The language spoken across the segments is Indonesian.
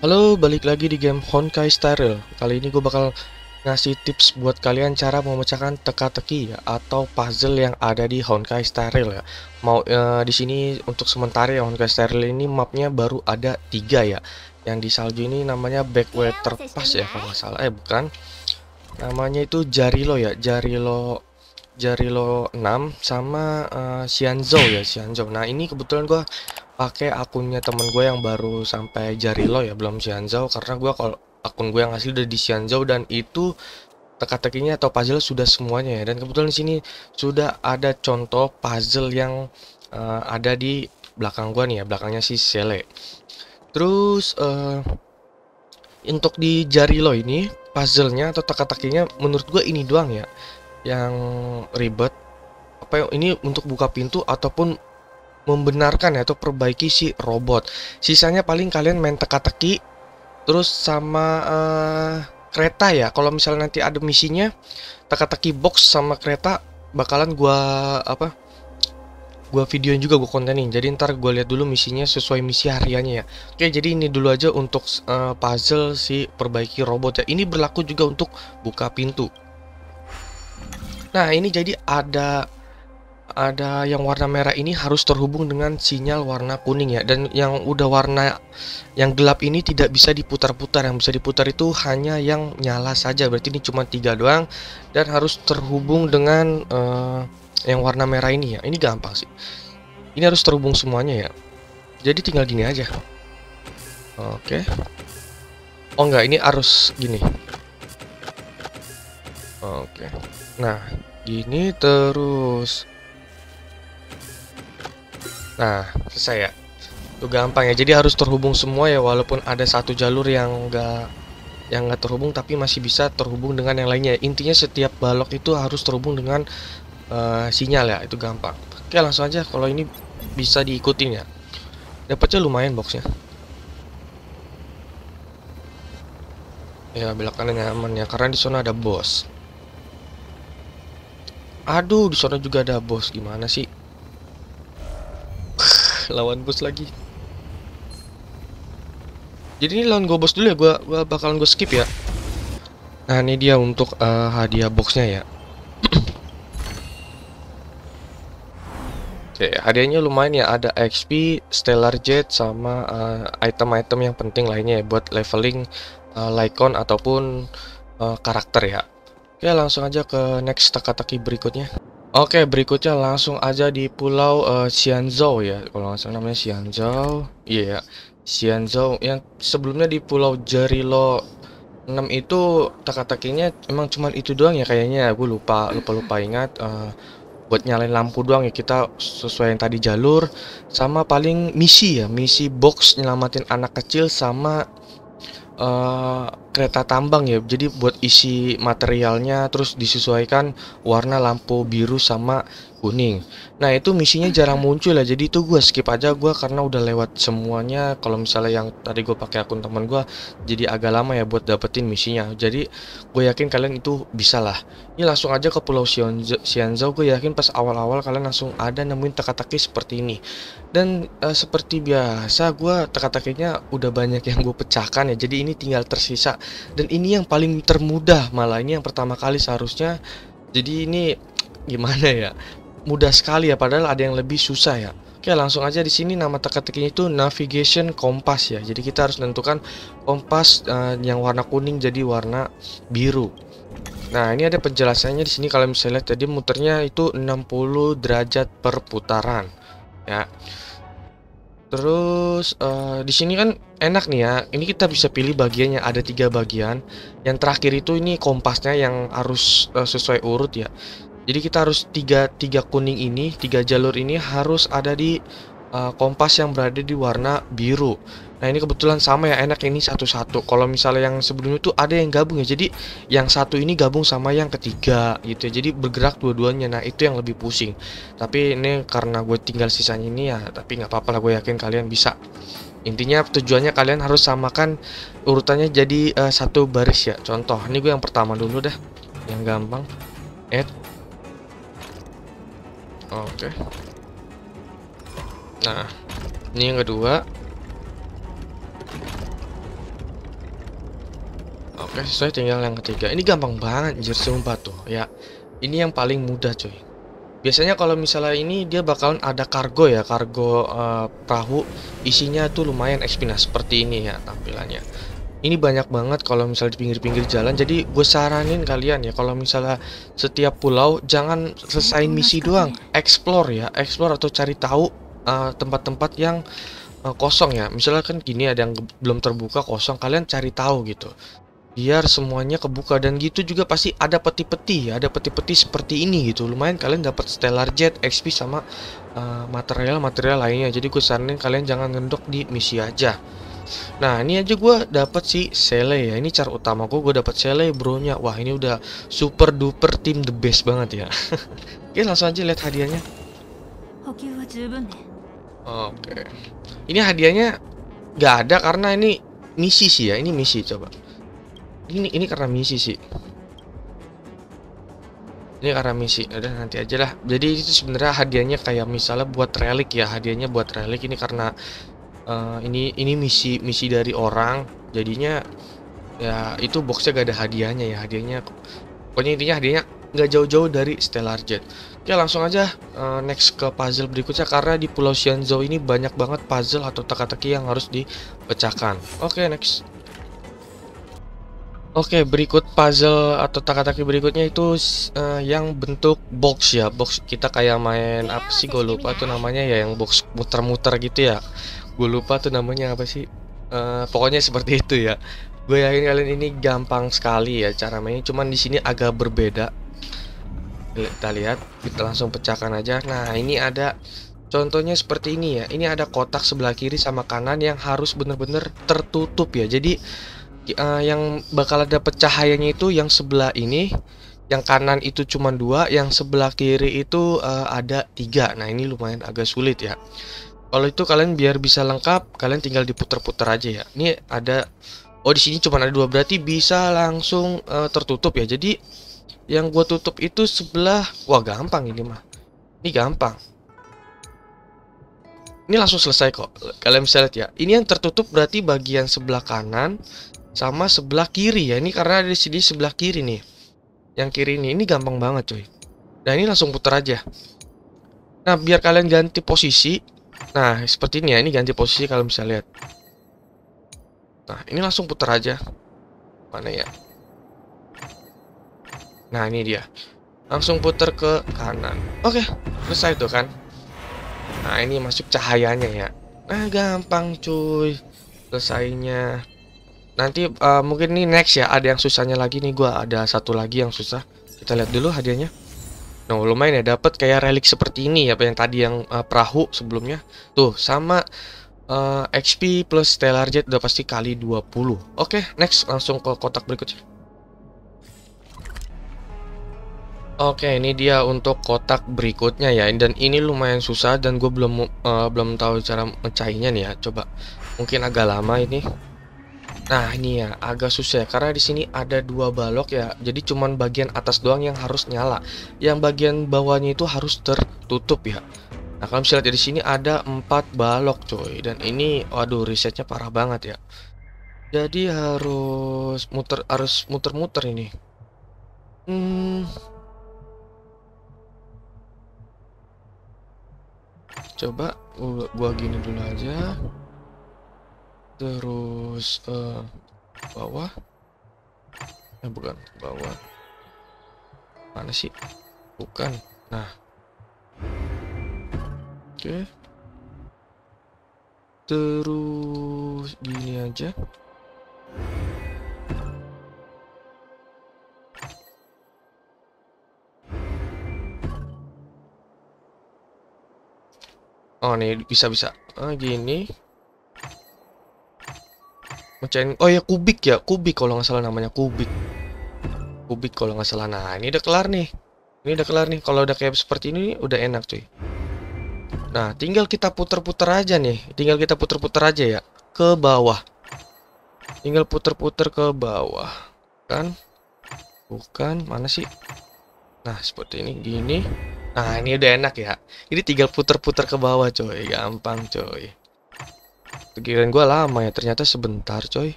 Halo, balik lagi di game Honkai Star Rail. Kali ini gue bakal ngasih tips buat kalian cara memecahkan teka-teki ya, atau puzzle yang ada di Honkai Star Rail ya. Mau e, di sini untuk sementara ya Honkai Star Rail ini mapnya baru ada tiga ya. Yang di salju ini namanya Backwater iya, Pass ya kalau nggak salah. Eh bukan. Namanya itu Jarilo ya, Jarilo jari lo 6 sama uh, ya Xianzou. Nah ini kebetulan gue pakai akunnya temen gue yang baru sampai jari lo ya belum Xianzou karena gue kalau akun gue yang asli udah di Xianzou dan itu teka-tekinya atau puzzle sudah semuanya ya dan kebetulan di sini sudah ada contoh puzzle yang uh, ada di belakang gue nih ya belakangnya si Sele. Terus uh, untuk di jari lo ini puzzlenya atau teka-tekinya menurut gue ini doang ya yang ribet apa yang ini untuk buka pintu ataupun membenarkan ya, atau perbaiki si robot sisanya paling kalian main teka-teki terus sama uh, kereta ya kalau misalnya nanti ada misinya teka-teki box sama kereta bakalan gua apa gua videoin juga gua kontenin jadi ntar gua lihat dulu misinya sesuai misi hariannya ya oke jadi ini dulu aja untuk uh, puzzle si perbaiki robot ya ini berlaku juga untuk buka pintu Nah, ini jadi ada ada yang warna merah ini harus terhubung dengan sinyal warna kuning ya dan yang udah warna yang gelap ini tidak bisa diputar-putar yang bisa diputar itu hanya yang nyala saja berarti ini cuma tiga doang dan harus terhubung dengan uh, yang warna merah ini ya ini gampang sih ini harus terhubung semuanya ya jadi tinggal gini aja oke okay. oh enggak ini harus gini oke okay. Nah, gini terus. Nah, selesai ya. Itu gampang ya. Jadi harus terhubung semua ya walaupun ada satu jalur yang enggak yang nggak terhubung tapi masih bisa terhubung dengan yang lainnya. Intinya setiap balok itu harus terhubung dengan uh, sinyal ya, itu gampang. Oke, langsung aja kalau ini bisa diikutin ya. Dapatnya lumayan boxnya. Ya, belakangnya nyaman ya karena di sana ada bos. Aduh, di sana juga ada bos. Gimana sih? lawan bos lagi. Jadi ini lawan gue bos dulu ya. gue gua bakalan gue skip ya. Nah ini dia untuk uh, hadiah boxnya ya. Oke, hadiahnya lumayan ya, ada XP, Stellar Jet, sama eh, item-item uh, yang penting lainnya ya buat leveling uh, Lycon ataupun uh, karakter ya. Oke langsung aja ke next teka-teki berikutnya Oke berikutnya langsung aja di pulau uh, Xianzhou ya Kalau nggak salah namanya Xianzhou Iya yeah, Xianzhou Yang sebelumnya di pulau Jarilo 6 itu teka-tekinya emang cuma itu doang ya kayaknya ya. Gue lupa lupa-lupa ingat uh, buat nyalain lampu doang ya kita sesuai yang tadi jalur sama paling misi ya misi box nyelamatin anak kecil sama Eh, kereta tambang ya jadi buat isi materialnya terus disesuaikan warna lampu biru sama kuning. Nah itu misinya jarang muncul ya, jadi itu gue skip aja gue karena udah lewat semuanya. Kalau misalnya yang tadi gue pakai akun teman gue, jadi agak lama ya buat dapetin misinya. Jadi gue yakin kalian itu bisa lah. Ini langsung aja ke Pulau Sianzau. Gue yakin pas awal-awal kalian langsung ada nemuin teka-teki seperti ini. Dan uh, seperti biasa gue teka-tekinya udah banyak yang gue pecahkan ya. Jadi ini tinggal tersisa. Dan ini yang paling termudah malah ini yang pertama kali seharusnya. Jadi ini gimana ya mudah sekali ya padahal ada yang lebih susah ya. Oke, langsung aja di sini nama teka-tekinya itu navigation kompas ya. Jadi kita harus menentukan kompas uh, yang warna kuning jadi warna biru. Nah, ini ada penjelasannya di sini kalau misalnya jadi muternya itu 60 derajat per putaran ya. Terus uh, di sini kan enak nih ya. Ini kita bisa pilih bagiannya ada tiga bagian. Yang terakhir itu ini kompasnya yang harus uh, sesuai urut ya. Jadi kita harus tiga tiga kuning ini, tiga jalur ini harus ada di uh, kompas yang berada di warna biru. Nah ini kebetulan sama ya enak ini satu-satu. Kalau misalnya yang sebelumnya tuh ada yang gabung ya. Jadi yang satu ini gabung sama yang ketiga gitu ya. Jadi bergerak dua-duanya. Nah itu yang lebih pusing. Tapi ini karena gue tinggal sisanya ini ya. Tapi nggak apa-apa lah gue yakin kalian bisa. Intinya tujuannya kalian harus samakan urutannya jadi uh, satu baris ya. Contoh ini gue yang pertama dulu dah. Yang gampang. Add Oke. Nah, ini yang kedua. Oke, okay, sesuai tinggal yang ketiga. Ini gampang banget, anjir sumpah tuh. Ya, ini yang paling mudah cuy. Biasanya kalau misalnya ini dia bakalan ada kargo ya, kargo uh, perahu. Isinya tuh lumayan ekspina seperti ini ya tampilannya ini banyak banget kalau misalnya di pinggir-pinggir jalan jadi gue saranin kalian ya kalau misalnya setiap pulau jangan selesai misi doang ya? explore ya explore atau cari tahu eh, tempat-tempat uh, yang uh, kosong ya misalnya kan gini ada yang belum terbuka kosong kalian cari tahu gitu biar semuanya kebuka dan gitu juga pasti ada peti-peti ya ada peti-peti seperti ini gitu lumayan kalian dapat stellar jet XP sama eh, material-material uh, lainnya jadi gue saranin kalian jangan ngendok di misi aja Nah ini aja gue dapat si Sele ya. Ini cara utama gue, gue dapat Sele bronya. Wah ini udah super duper tim the best banget ya. Oke langsung aja lihat hadiahnya. Oke. Okay. Ini hadiahnya gak ada karena ini misi sih ya. Ini misi coba. Ini ini karena misi sih ini karena misi udah nanti aja lah jadi itu sebenarnya hadiahnya kayak misalnya buat relik ya hadiahnya buat relik ini karena Eh, ini ini misi misi dari orang jadinya ya itu boxnya gak ada hadiahnya ya hadiahnya pokoknya intinya hadiahnya nggak jauh-jauh dari Stellar Jet. Oke langsung aja uh, next ke puzzle berikutnya karena di Pulau Shenzhou ini banyak banget puzzle atau teka-teki yang harus dipecahkan. Oke next. Oke berikut puzzle atau teka-teki berikutnya itu uh, yang bentuk box ya box kita kayak main apa sih gue lupa tuh namanya ya yang box muter-muter gitu ya gue lupa tuh namanya apa sih uh, pokoknya seperti itu ya gue yakin kalian ini gampang sekali ya cara mainnya cuman di sini agak berbeda kita lihat kita langsung pecahkan aja nah ini ada contohnya seperti ini ya ini ada kotak sebelah kiri sama kanan yang harus bener-bener tertutup ya jadi uh, yang bakal ada pecahayanya itu yang sebelah ini yang kanan itu cuma dua yang sebelah kiri itu uh, ada tiga nah ini lumayan agak sulit ya kalau itu kalian biar bisa lengkap, kalian tinggal diputer-puter aja ya. Ini ada oh di sini cuma ada dua berarti bisa langsung uh, tertutup ya. Jadi yang gue tutup itu sebelah wah gampang ini mah. Ini gampang. Ini langsung selesai kok. Kalian bisa lihat ya. Ini yang tertutup berarti bagian sebelah kanan sama sebelah kiri ya. Ini karena ada di sini sebelah kiri nih. Yang kiri ini ini gampang banget coy. Nah ini langsung putar aja. Nah biar kalian ganti posisi Nah, seperti ini ya. Ini ganti posisi kalau bisa lihat. Nah, ini langsung putar aja. Mana ya? Nah, ini dia. Langsung putar ke kanan. Oke, selesai tuh kan. Nah, ini masuk cahayanya ya. Nah, gampang cuy. Selesainya. Nanti uh, mungkin ini next ya. Ada yang susahnya lagi nih. gue ada satu lagi yang susah. Kita lihat dulu hadiahnya. Nah, lumayan ya dapat kayak relik seperti ini ya, yang tadi yang uh, perahu sebelumnya. Tuh, sama uh, eh, XP plus Stellar Jet udah pasti kali 20. Oke, okay, next langsung ke kotak berikutnya. Oke, okay, ini dia untuk kotak berikutnya ya. Dan ini lumayan susah dan gue belum uh, belum tahu cara mencainya nih ya. Coba mungkin agak lama ini. Nah ini ya agak susah ya, karena di sini ada dua balok ya, jadi cuman bagian atas doang yang harus nyala, yang bagian bawahnya itu harus tertutup ya. Nah kalau misalnya lihat di sini ada empat balok coy, dan ini waduh risetnya parah banget ya. Jadi harus muter harus muter-muter ini. Hmm. Coba gua, gua gini dulu aja terus uh, bawah eh bukan bawah mana sih bukan nah oke okay. terus gini aja oh nih bisa-bisa ah, gini mecahin oh ya kubik ya kubik kalau nggak salah namanya kubik kubik kalau nggak salah nah ini udah kelar nih ini udah kelar nih kalau udah kayak seperti ini udah enak cuy nah tinggal kita puter-puter aja nih tinggal kita puter-puter aja ya ke bawah tinggal puter-puter ke bawah kan bukan mana sih nah seperti ini gini nah ini udah enak ya ini tinggal puter-puter ke bawah coy gampang coy Pikiran gue lama ya, ternyata sebentar coy.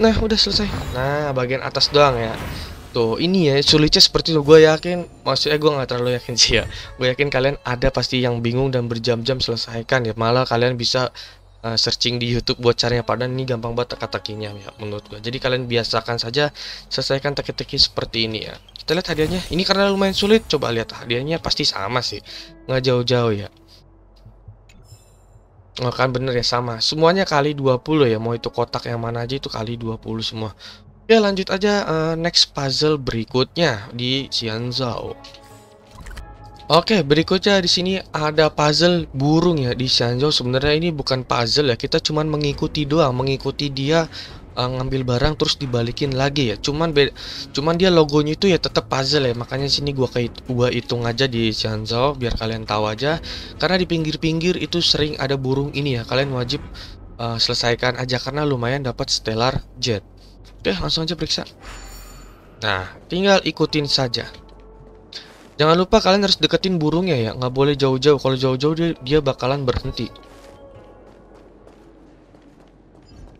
Nah, udah selesai. Nah, bagian atas doang ya. Tuh, ini ya, sulitnya seperti itu. Gue yakin, maksudnya gue gak terlalu yakin sih ya. Gue yakin kalian ada pasti yang bingung dan berjam-jam selesaikan ya. Malah kalian bisa uh, searching di YouTube buat caranya padahal ini gampang banget teka-tekinya ya menurut gue. Jadi kalian biasakan saja selesaikan teki teki seperti ini ya. Kita lihat hadiahnya. Ini karena lumayan sulit, coba lihat hadiahnya pasti sama sih. Nggak jauh-jauh ya. Oh, kan bener ya sama. Semuanya kali 20 ya. Mau itu kotak yang mana aja itu kali 20 semua. Ya lanjut aja uh, next puzzle berikutnya di Xianzhou. Oke, berikutnya di sini ada puzzle burung ya di Xianzhou. Sebenarnya ini bukan puzzle ya. Kita cuman mengikuti doang, mengikuti dia uh, ngambil barang terus dibalikin lagi ya cuman beda, cuman dia logonya itu ya tetap puzzle ya makanya sini gua kayak gua hitung aja di Shanzo biar kalian tahu aja karena di pinggir-pinggir itu sering ada burung ini ya kalian wajib uh, selesaikan aja karena lumayan dapat stellar jet oke langsung aja periksa nah tinggal ikutin saja Jangan lupa kalian harus deketin burungnya ya, nggak boleh jauh-jauh. Kalau jauh-jauh dia, dia bakalan berhenti.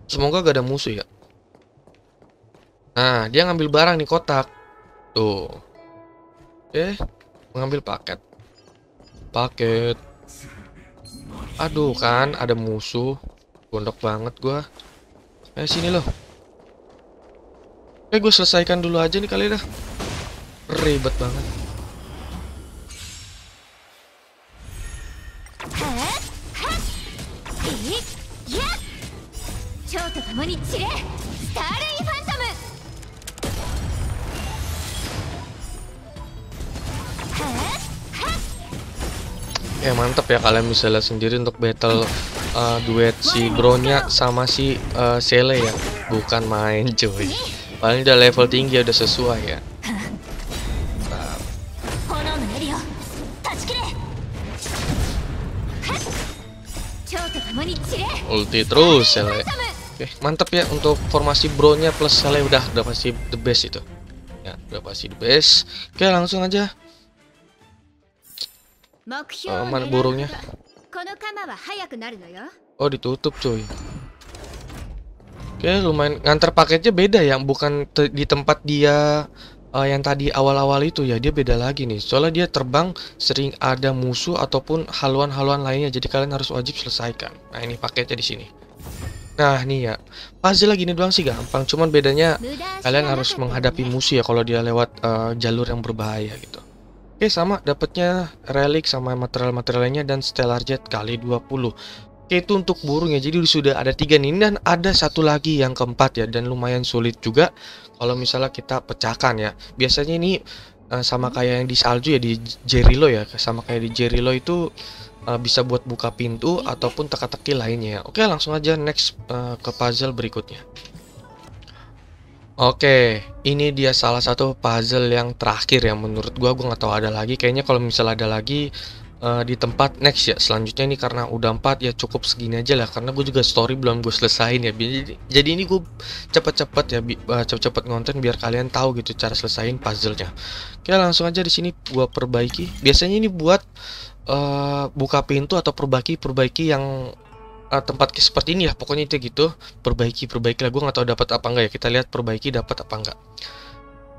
Semoga gak ada musuh ya. Nah, dia ngambil barang di kotak. Tuh. Eh, mengambil paket. Paket. Aduh kan, ada musuh. Gondok banget gua. Eh, sini loh. Eh, gue selesaikan dulu aja nih kali dah. Ribet banget. mantep ya kalian lihat sendiri untuk battle uh, duet si Bronya sama si uh, Sele ya. Bukan main cuy. Paling udah level tinggi udah sesuai ya. Ulti terus Sele. Oke, mantep ya untuk formasi Bronya plus Sele udah udah pasti the best itu. Ya, udah pasti the best. Oke, langsung aja mana burungnya? Oh, ditutup, coy. Oke, lumayan ngantar paketnya beda ya, bukan di tempat dia uh, yang tadi awal-awal itu ya, dia beda lagi nih. Soalnya dia terbang sering ada musuh ataupun haluan-haluan lainnya, jadi kalian harus wajib selesaikan. Nah, ini paketnya di sini. Nah nih ya, pasti lagi ini doang sih gampang, cuman bedanya kalian harus menghadapi musuh ya kalau dia lewat uh, jalur yang berbahaya gitu. Oke sama dapatnya relic sama material materialnya lainnya dan stellar jet kali 20. Oke itu untuk burung ya. Jadi sudah ada tiga nih dan ada satu lagi yang keempat ya dan lumayan sulit juga kalau misalnya kita pecahkan ya. Biasanya ini eh, sama kayak yang di salju ya di Jerilo ya. Sama kayak di Jerilo itu eh, bisa buat buka pintu ataupun teka-teki lainnya ya. Oke langsung aja next eh, ke puzzle berikutnya. Oke, ini dia salah satu puzzle yang terakhir ya menurut gua gua nggak tahu ada lagi. Kayaknya kalau misalnya ada lagi uh, di tempat next ya. Selanjutnya ini karena udah empat ya cukup segini aja lah karena gue juga story belum gue selesaiin ya. Jadi, jadi ini gue cepet-cepet ya eh, cepet-cepet ngonten biar kalian tahu gitu cara selesain puzzlenya. Kita langsung aja di sini gua perbaiki. Biasanya ini buat uh, buka pintu atau perbaiki perbaiki yang uh, tempat seperti ini ya pokoknya itu gitu perbaiki perbaiki lah gue nggak tahu dapat apa enggak ya kita lihat perbaiki dapat apa enggak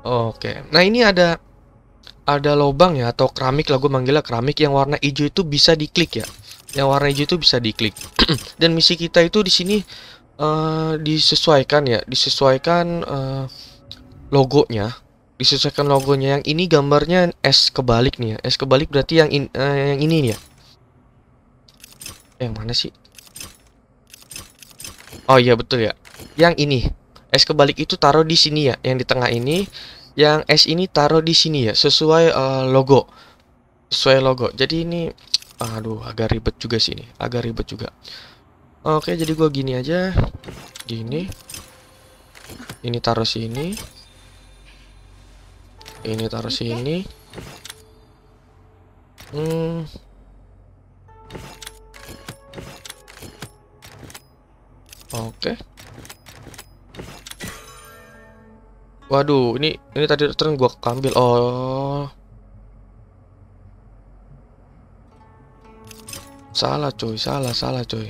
oke okay. nah ini ada ada lubang ya atau keramik lah gue manggilnya keramik yang warna hijau itu bisa diklik ya yang warna hijau itu bisa diklik dan misi kita itu di sini uh, disesuaikan ya disesuaikan uh, logonya disesuaikan logonya yang ini gambarnya S kebalik nih ya S kebalik berarti yang in, uh, yang ini nih ya yang mana sih Oh iya betul ya. Yang ini. es kebalik itu taruh di sini ya, yang di tengah ini. Yang es ini taruh di sini ya, sesuai uh, logo. Sesuai logo. Jadi ini aduh agak ribet juga sih ini, agak ribet juga. Oke, jadi gua gini aja. Gini. Ini taruh sini. Ini taruh sini. Hmm Oke. Okay. Waduh, ini ini tadi turn gua ambil. Oh. Salah coy, salah salah coy.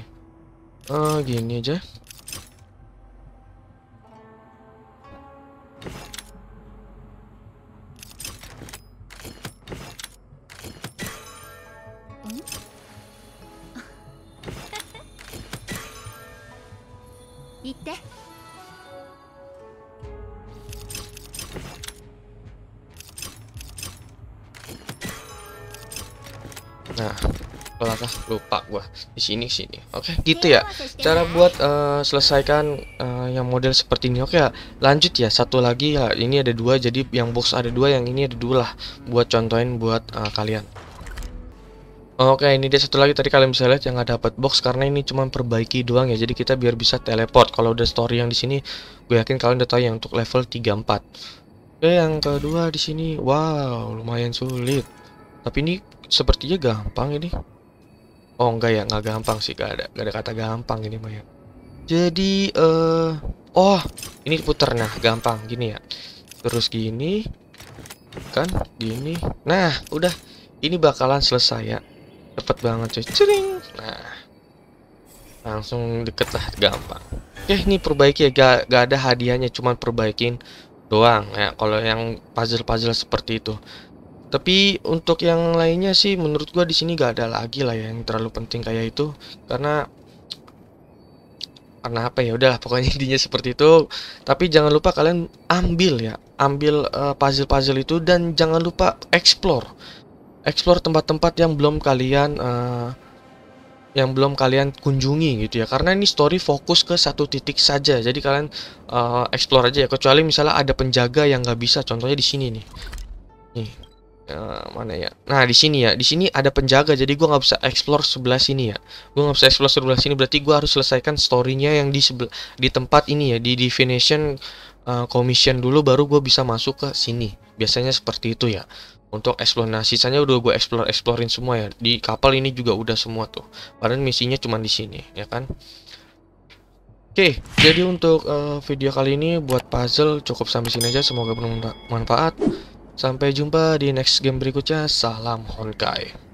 Eh, gini aja. 行って Nah, lupa gua di sini sini. Oke, okay, iya, gitu ya. Cara buat uh, selesaikan uh, yang model seperti ini. Oke, okay, lanjut ya. Satu lagi ya. Ini ada dua, jadi yang box ada dua, yang ini ada dua lah. Buat contohin buat uh, kalian. Oke ini dia satu lagi tadi kalian bisa lihat yang nggak dapat box karena ini cuma perbaiki doang ya jadi kita biar bisa teleport kalau udah story yang di sini gue yakin kalian udah tahu yang untuk level 34 oke yang kedua di sini wow lumayan sulit tapi ini sepertinya gampang ini oh enggak ya nggak gampang sih gak ada gak ada kata gampang ini Maya jadi eh uh, oh ini puter nah gampang gini ya terus gini kan gini nah udah ini bakalan selesai ya tepat banget cuy cering nah langsung deket lah gampang oke eh, ini perbaiki ya gak, gak ada hadiahnya cuman perbaikin doang ya kalau yang puzzle-puzzle seperti itu tapi untuk yang lainnya sih menurut gua di sini gak ada lagi lah ya yang terlalu penting kayak itu karena karena apa ya udahlah pokoknya intinya seperti itu tapi jangan lupa kalian ambil ya ambil eh, puzzle-puzzle uh, puzzle -puzzle itu dan jangan lupa explore explore tempat-tempat yang belum kalian uh, yang belum kalian kunjungi gitu ya karena ini story fokus ke satu titik saja jadi kalian uh, explore aja ya kecuali misalnya ada penjaga yang nggak bisa contohnya di sini nih nih uh, mana ya nah di sini ya di sini ada penjaga jadi gue nggak bisa explore sebelah sini ya gue nggak bisa explore sebelah sini berarti gue harus selesaikan storynya yang di sebelah di tempat ini ya di definition uh, commission dulu baru gue bisa masuk ke sini biasanya seperti itu ya untuk explore. Nah, sisanya udah gue explore explorein semua ya. Di kapal ini juga udah semua tuh. Padahal misinya cuma di sini, ya kan? Oke, jadi untuk uh, video kali ini buat puzzle cukup sampai sini aja. Semoga bermanfaat. Sampai jumpa di next game berikutnya. Salam Honkai.